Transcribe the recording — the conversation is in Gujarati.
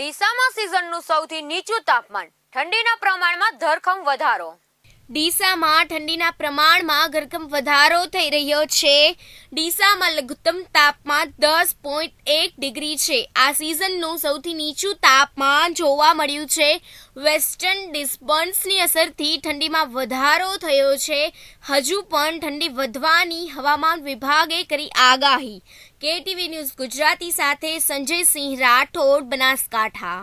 ડીસામાં સીઝનનું સૌથી નીચું તાપમાન ઠંડીના પ્રમાણમાં ધરખમ વધારો ડીસામાં ઠંડીના પ્રમાણમાં ઘરકમ વધારો થઈ રહ્યો છે ડીસામાં લઘુત્તમ તાપમાન દસ પોઈન્ટ એક ડિગ્રી છે આ સિઝનનું સૌથી નીચું તાપમાન જોવા મળ્યું છે વેસ્ટર્ન ડિસ્ટર્બન્સની અસરથી ઠંડીમાં વધારો થયો છે હજુ પણ ઠંડી વધવાની હવામાન વિભાગે કરી આગાહી કેટીવી ન્યૂઝ ગુજરાતી સાથે સંજય સિંહ રાઠોડ બનાસકાંઠા